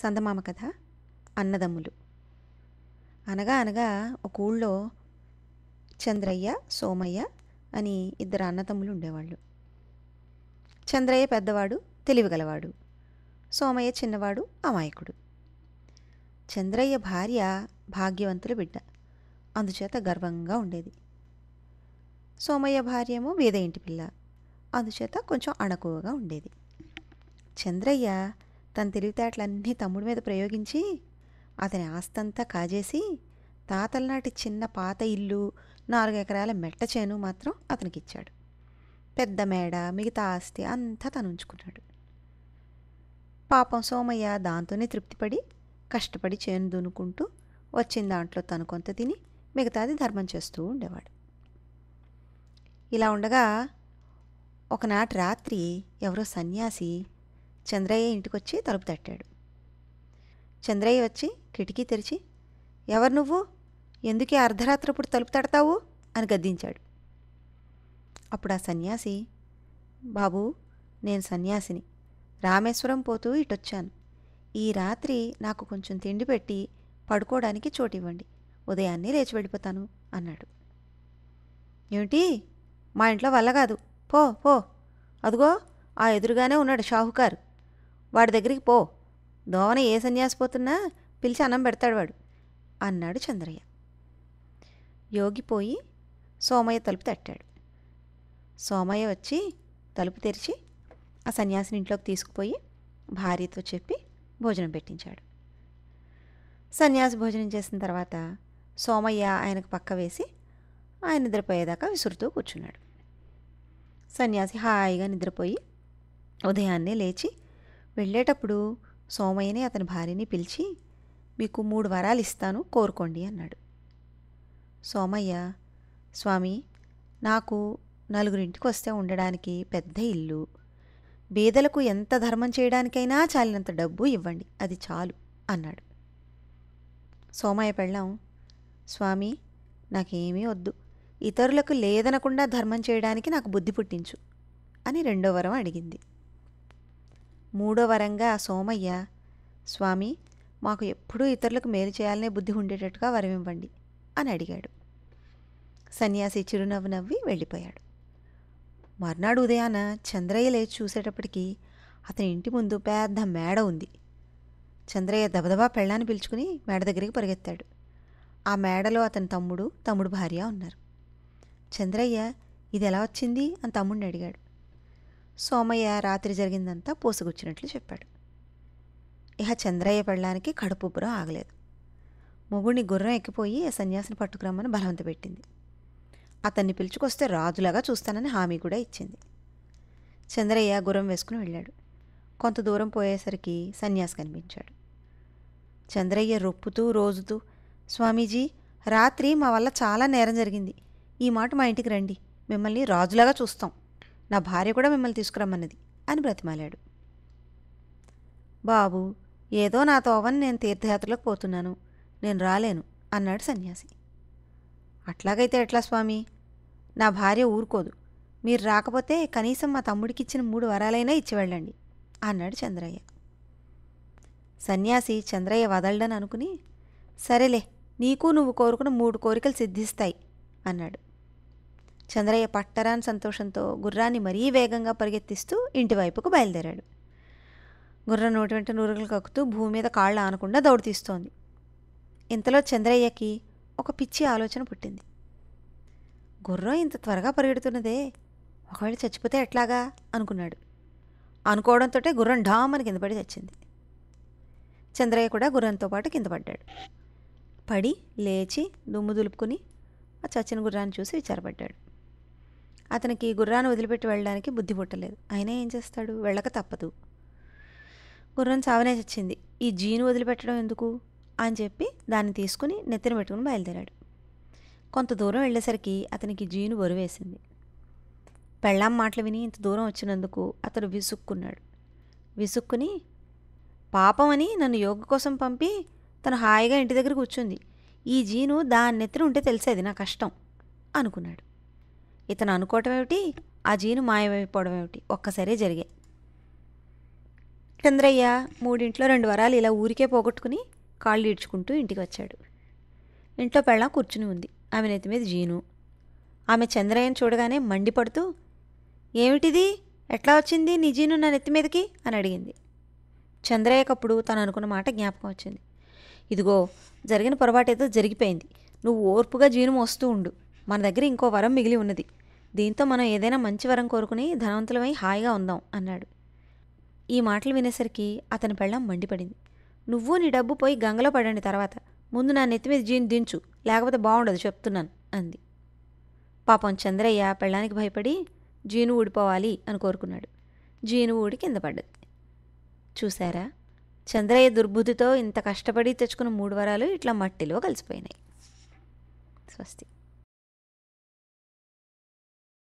సందమామ కథ అన్నదమ్ములు అనగా అనగా ఒక ఊళ్ళో చంద్రయ్య సోమయ్య అని ఇద్దరు అన్నదమ్ములు ఉండేవాళ్ళు చంద్రయ్య పెద్దవాడు తెలివిగలవాడు సోమయ్య చిన్నవాడు అమాయకుడు చంద్రయ్య భార్య భాగ్యవంతుల బిడ్డ అందుచేత గర్వంగా ఉండేది సోమయ్య భార్య ఏమో వేద ఇంటి పిల్ల అందుచేత కొంచెం అణకువగా ఉండేది చంద్రయ్య తన తెలివితేటలన్నీ తమ్ముడి మీద ప్రయోగించి అతని ఆస్తంతా కాజేసి తాతలనాటి చిన్న పాత ఇల్లు నాలుగు ఎకరాల మెట్ట చేను మాత్రం అతనికిచ్చాడు పెద్ద మేడ మిగతా ఆస్తి అంతా తను ఉంచుకున్నాడు పాపం సోమయ్య దాంతోనే తృప్తిపడి కష్టపడి చేను దునుకుంటూ వచ్చిన దాంట్లో తను కొంత తిని మిగతాది ధర్మం చేస్తూ ఉండేవాడు ఇలా ఉండగా ఒకనాటి రాత్రి ఎవరో సన్యాసి చంద్రయ్య ఇంటికొచ్చి తలుపు తట్టాడు చంద్రయ్య వచ్చి కిటికీ తెరిచి ఎవరు నువ్వు ఎందుకే అర్ధరాత్రిప్పుడు తలుపు తడతావు అని గద్దించాడు అప్పుడు ఆ సన్యాసి బాబు నేను సన్యాసిని రామేశ్వరం పోతూ ఇటొచ్చాను ఈ రాత్రి నాకు కొంచెం తిండి పెట్టి పడుకోవడానికి చోటు ఇవ్వండి ఉదయాన్నే లేచి వెళ్ళిపోతాను అన్నాడు ఏమిటి మా ఇంట్లో వల్ల కాదు పో పో అదుగో ఆ ఎదురుగానే ఉన్నాడు షాహుకారు వాడి దగ్గరికి పో దోవన ఏ సన్యాసి పోతున్నా పిలిచి అన్నం పెడతాడు వాడు అన్నాడు చంద్రయ్య యోగి పోయి సోమయ్య తలుపు తట్టాడు సోమయ్య వచ్చి తలుపు తెరిచి ఆ సన్యాసిని ఇంట్లోకి తీసుకుపోయి భార్యతో చెప్పి భోజనం పెట్టించాడు సన్యాసి భోజనం చేసిన తర్వాత సోమయ్య ఆయనకు పక్క వేసి ఆయన నిద్రపోయేదాకా విసురుతూ కూర్చున్నాడు సన్యాసి హాయిగా నిద్రపోయి ఉదయాన్నే లేచి వెళ్ళేటప్పుడు సోమయ్యనే అతని భార్యని పిలిచి మీకు మూడు వరాలు ఇస్తాను కోరుకోండి అన్నాడు సోమయ్య స్వామి నాకు నలుగురింటికి వస్తే ఉండడానికి పెద్ద ఇల్లు బీదలకు ఎంత ధర్మం చేయడానికైనా చాలినంత డబ్బు ఇవ్వండి అది చాలు అన్నాడు సోమయ్య పెళ్ళాం స్వామి నాకేమీ వద్దు ఇతరులకు లేదనకుండా ధర్మం చేయడానికి నాకు బుద్ధి పుట్టించు అని రెండో వరం అడిగింది మూడో వరంగా సోమయ్య స్వామి మాకు ఎప్పుడూ ఇతరులకు మేలు చేయాలనే బుద్ధి ఉండేటట్టుగా వరమివ్వండి అని అడిగాడు సన్యాసి చిరునవ్వు నవ్వి వెళ్ళిపోయాడు మర్నాడు ఉదయాన చంద్రయ్య లేచి చూసేటప్పటికి అతని ఇంటి ముందు పెద్ద మేడ ఉంది చంద్రయ్య దబదబా పెళ్ళాన్ని పిలుచుకుని మేడ దగ్గరికి పరిగెత్తాడు ఆ మేడలో అతని తమ్ముడు తమ్ముడు భార్య ఉన్నారు చంద్రయ్య ఇది ఎలా వచ్చింది అని తమ్ముడిని అడిగాడు సోమయ్య రాత్రి జరిగిందంతా పోసుకొచ్చినట్లు చెప్పాడు ఇహ చంద్రయ్య పెళ్ళానికి కడుపుబ్బరం ఆగలేదు మొగుడిని గుర్రం ఎక్కిపోయి సన్యాసిని పట్టుకురమ్మని బలవంత పెట్టింది అతన్ని పిలుచుకొస్తే రాజులాగా చూస్తానని హామీ కూడా ఇచ్చింది చంద్రయ్య గుర్రం వేసుకుని వెళ్ళాడు కొంత దూరం పోయేసరికి సన్యాసి కనిపించాడు చంద్రయ్య రొప్పుతూ రోజుతూ స్వామీజీ రాత్రి మా వల్ల చాలా నేరం జరిగింది ఈ మాట మా ఇంటికి రండి మిమ్మల్ని రాజులాగా చూస్తాం నా భార్య కూడా మిమ్మల్ని తీసుకురమ్మన్నది అని బ్రతిమాలాడు బాబు ఏదో నా తోవని నేను తీర్థయాత్రలకు పోతున్నాను నేను రాలేను అన్నాడు సన్యాసి అట్లాగైతే ఎట్లా స్వామి నా భార్య ఊరుకోదు మీరు రాకపోతే కనీసం మా తమ్ముడికి ఇచ్చిన మూడు వరాలైనా ఇచ్చి వెళ్ళండి అన్నాడు చంద్రయ్య సన్యాసి చంద్రయ్య వదలడని అనుకుని సరేలే నీకు నువ్వు కోరుకున్న మూడు కోరికలు సిద్ధిస్తాయి అన్నాడు చంద్రయ్య పట్టరాని సంతోషంతో గుర్రాన్ని మరీ వేగంగా పరిగెత్తిస్తూ ఇంటివైపుకు బయలుదేరాడు గుర్రం నోటి వెంట నూరుగులు కక్కుతూ భూమి మీద కాళ్ళు ఆనకుండా దౌడు తీస్తోంది ఇంతలో చంద్రయ్యకి ఒక పిచ్చి ఆలోచన పుట్టింది గుర్రం ఇంత త్వరగా పరిగెడుతున్నదే ఒకవేళ చచ్చిపోతే ఎట్లాగా అనుకున్నాడు అనుకోవడంతో గుర్రం ఢామని కింద పడి చచ్చింది చంద్రయ్య కూడా గుర్రంతో పాటు కింద పడ్డాడు పడి లేచి దుమ్ము దులుపుకుని ఆ చచ్చిన గుర్రాన్ని చూసి విచారపడ్డాడు అతనికి గుర్రాన్ని వదిలిపెట్టి వెళ్ళడానికి బుద్ధి పుట్టలేదు అయినా ఏం చేస్తాడు వెళ్ళక తప్పదు గుర్రం చావనే చచ్చింది ఈ జీను వదిలిపెట్టడం ఎందుకు అని చెప్పి దాన్ని తీసుకుని నెత్తిన పెట్టుకుని బయలుదేరాడు కొంత దూరం వెళ్ళేసరికి అతనికి జీను బరువేసింది పెళ్ళాం మాటలు విని ఇంత దూరం వచ్చినందుకు అతడు విసుక్కున్నాడు విసుక్కుని పాపం అని నన్ను యోగ కోసం పంపి తను హాయిగా ఇంటి దగ్గర కూర్చుంది ఈ జీను దాని నెత్తిన ఉంటే తెలిసేది నా కష్టం అనుకున్నాడు ఇతను అనుకోవటం ఏమిటి ఆ జీను మాయమైపోవడం ఏమిటి ఒక్కసారే జరిగే చంద్రయ్య మూడింట్లో రెండు వరాలు ఇలా ఊరికే పోగొట్టుకుని కాళ్ళు ఈడ్చుకుంటూ ఇంటికి వచ్చాడు ఇంట్లో పెళ్ళం కూర్చుని ఉంది ఆమె నెత్తి మీద జీను ఆమె చంద్రయ్యను చూడగానే మండిపడుతూ ఏమిటిది ఎట్లా వచ్చింది నీ జీను నా నెత్తి మీదకి అని అడిగింది చంద్రయ్యకప్పుడు తను అనుకున్న మాట జ్ఞాపకం వచ్చింది ఇదిగో జరిగిన పొరపాటు ఏదో జరిగిపోయింది నువ్వు ఓర్పుగా జీను మోస్తూ ఉండు మన దగ్గర ఇంకో వరం మిగిలి ఉన్నది దీంతో మనం ఏదైనా మంచి వరం కోరుకుని ధనవంతులమై హాయిగా ఉందాం అన్నాడు ఈ మాటలు వినేసరికి అతని పెళ్ళం మండిపడింది నువ్వు నీ డబ్బు పోయి గంగలో పడండి తర్వాత ముందు నా నెత్తి మీద జీన్ దించు లేకపోతే బాగుండదు చెప్తున్నాను అంది పాపం చంద్రయ్య పెళ్ళానికి భయపడి జీను ఊడిపోవాలి అని కోరుకున్నాడు జీను ఊడి కింద పడ్డది చూసారా చంద్రయ్య దుర్బుద్ధితో ఇంత కష్టపడి తెచ్చుకున్న మూడు వరాలు ఇట్లా మట్టిలో కలిసిపోయినాయి స్వస్తి